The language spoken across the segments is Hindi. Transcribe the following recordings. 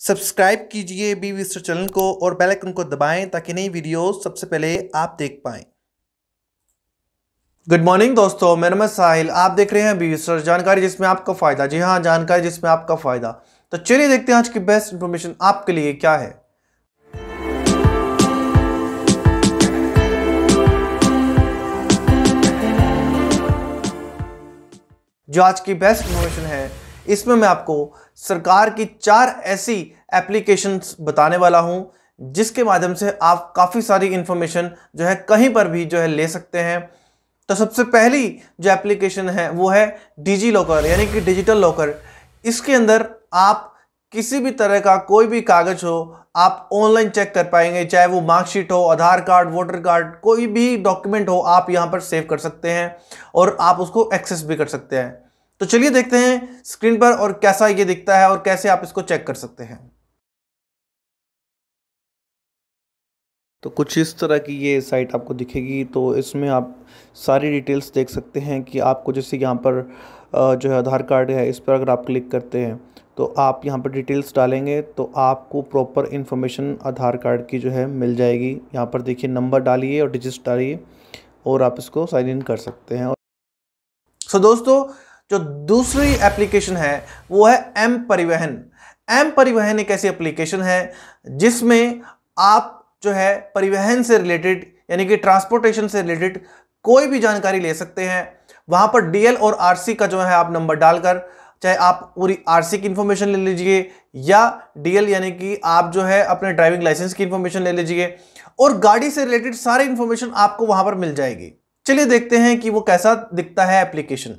सब्सक्राइब कीजिए बी विस्टर चैनल को और बेल आइकन को दबाएं ताकि नई वीडियोस सबसे पहले आप देख पाएं गुड मॉर्निंग दोस्तों मैं नमस्त साहिल आप देख रहे हैं बी विस्टर जानकारी जिसमें आपका फ़ायदा जी हाँ जानकारी जिसमें आपका फ़ायदा तो चलिए देखते हैं आज की बेस्ट इंफॉर्मेशन आपके लिए क्या है जो आज की बेस्ट इन्फॉर्मेशन है इसमें मैं आपको सरकार की चार ऐसी एप्लीकेशंस बताने वाला हूँ जिसके माध्यम से आप काफ़ी सारी इन्फॉर्मेशन जो है कहीं पर भी जो है ले सकते हैं तो सबसे पहली जो एप्लीकेशन है वो है डिजी लॉकर यानी कि डिजिटल लॉकर इसके अंदर आप किसी भी तरह का कोई भी कागज़ हो आप ऑनलाइन चेक कर पाएंगे चाहे वो मार्कशीट हो आधार कार्ड वोटर कार्ड कोई भी डॉक्यूमेंट हो आप यहाँ पर सेव कर सकते हैं और आप उसको एक्सेस भी कर सकते हैं तो चलिए देखते हैं स्क्रीन पर और कैसा ये दिखता है और कैसे आप इसको चेक कर सकते हैं तो कुछ इस तरह की ये साइट आपको दिखेगी तो इसमें आप सारी डिटेल्स देख सकते हैं कि आपको जैसे यहाँ पर जो है आधार कार्ड है इस पर अगर आप क्लिक करते हैं तो आप यहाँ पर डिटेल्स डालेंगे तो आपको प्रॉपर इन्फॉर्मेशन आधार कार्ड की जो है मिल जाएगी यहाँ पर देखिए नंबर डालिए और डिजिट डालिए और आप इसको साइन इन कर सकते हैं सो so, दोस्तों जो दूसरी एप्लीकेशन है वो है एम परिवहन एम परिवहन एक ऐसी एप्लीकेशन है जिसमें आप जो है परिवहन से रिलेटेड यानी कि ट्रांसपोर्टेशन से रिलेटेड कोई भी जानकारी ले सकते हैं वहां पर डीएल और आरसी का जो है आप नंबर डालकर चाहे आप पूरी आरसी की इंफॉर्मेशन ले लीजिए या डीएल यानी कि आप जो है अपने ड्राइविंग लाइसेंस की इंफॉर्मेशन ले लीजिए और गाड़ी से रिलेटेड सारी इंफॉर्मेशन आपको वहां पर मिल जाएगी चलिए देखते हैं कि वो कैसा दिखता है एप्लीकेशन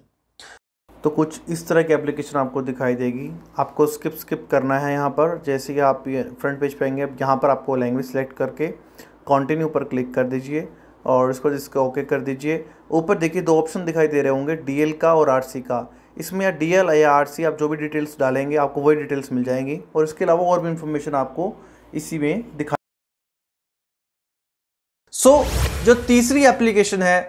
तो कुछ इस तरह की एप्लीकेशन आपको दिखाई देगी आपको स्किप स्किप करना है यहाँ पर जैसे कि आप ये फ्रंट पेज पर आएंगे यहाँ पर आपको लैंग्वेज सेलेक्ट करके कंटिन्यू पर क्लिक कर दीजिए और इसको जिसको ओके कर दीजिए ऊपर देखिए दो ऑप्शन दिखाई दे रहे होंगे डी का और आर का इसमें या डी एल या आर सी आप जो भी डिटेल्स डालेंगे आपको वही डिटेल्स मिल जाएंगी और इसके अलावा और भी इन्फॉर्मेशन आपको इसी में दिखा सो so, जो तीसरी एप्लीकेशन है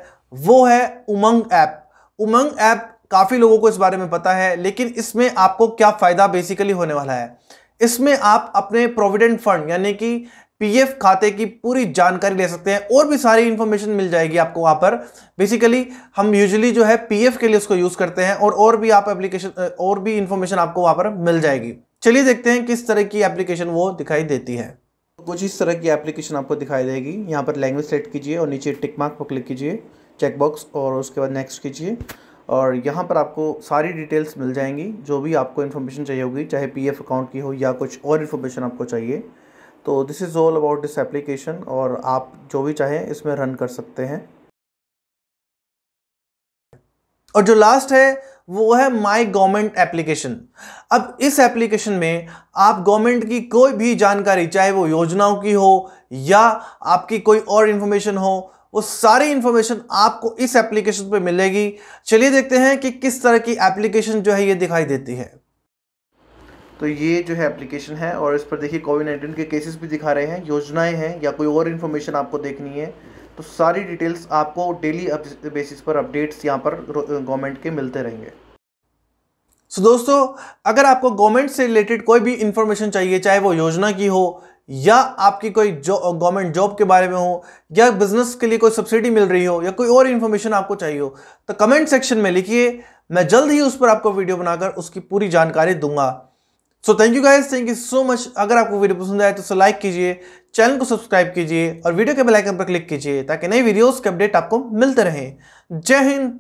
वो है उमंग ऐप उमंग ऐप काफ़ी लोगों को इस बारे में पता है लेकिन इसमें आपको क्या फ़ायदा बेसिकली होने वाला है इसमें आप अपने प्रोविडेंट फंड यानी कि पीएफ खाते की पूरी जानकारी ले सकते हैं और भी सारी इंफॉर्मेशन मिल जाएगी आपको वहां पर बेसिकली हम यूजुअली जो है पीएफ के लिए उसको यूज़ करते हैं और और भी आप एप्लीकेशन और भी इंफॉर्मेशन आपको वहां पर मिल जाएगी चलिए देखते हैं किस तरह की एप्लीकेशन वो दिखाई देती है कुछ इस तरह की एप्लीकेशन आपको दिखाई देगी यहाँ पर लैंग्वेज सेलेक्ट कीजिए और नीचे टिक मार्क पर क्लिक कीजिए चेकबॉक्स और उसके बाद नेक्स्ट कीजिए और यहाँ पर आपको सारी डिटेल्स मिल जाएंगी जो भी आपको इन्फॉर्मेशन चाहिए होगी चाहे पीएफ अकाउंट की हो या कुछ और इन्फॉर्मेशन आपको चाहिए तो this is all about this application और आप जो भी चाहें इसमें रन कर सकते हैं और जो लास्ट है वो है माय गवर्नमेंट एप्लीकेशन अब इस एप्लीकेशन में आप गवर्नमेंट की कोई भी जानकारी चाहे वो योजनाओं की हो या आपकी कोई और इन्फॉर्मेशन हो वो सारी इन्फॉर्मेशन आपको इस एप्लीकेशन पे मिलेगी चलिए देखते हैं कि किस तरह की एप्लीकेशन जो है ये दिखाई देती है तो ये जो है एप्लीकेशन है और इस पर देखिए कोविड नाइन्टीन के केसेस भी दिखा रहे हैं योजनाएं हैं या कोई और इन्फॉर्मेशन आपको देखनी है तो सारी डिटेल्स आपको डेली बेसिस पर अपडेट्स यहाँ पर गवर्नमेंट के मिलते रहेंगे सो दोस्तों अगर आपको गवर्नमेंट से रिलेटेड कोई भी इन्फॉर्मेशन चाहिए चाहे वो योजना की हो या आपकी कोई जो गवर्नमेंट जॉब के बारे में हो या बिजनेस के लिए कोई सब्सिडी मिल रही हो या कोई और इन्फॉर्मेशन आपको चाहिए हो तो कमेंट सेक्शन में लिखिए मैं जल्द ही उस पर आपको वीडियो बनाकर उसकी पूरी जानकारी दूंगा so thank you guys thank you so much अगर आपको वीडियो पसंद आए तो उसे लाइक कीजिए चैनल को सब्सक्राइब कीजिए और वीडियो के बेलाइकन पर क्लिक कीजिए ताकि नई वीडियोज़ के अपडेट आपको मिलते रहें जय हिंद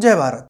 जय भारत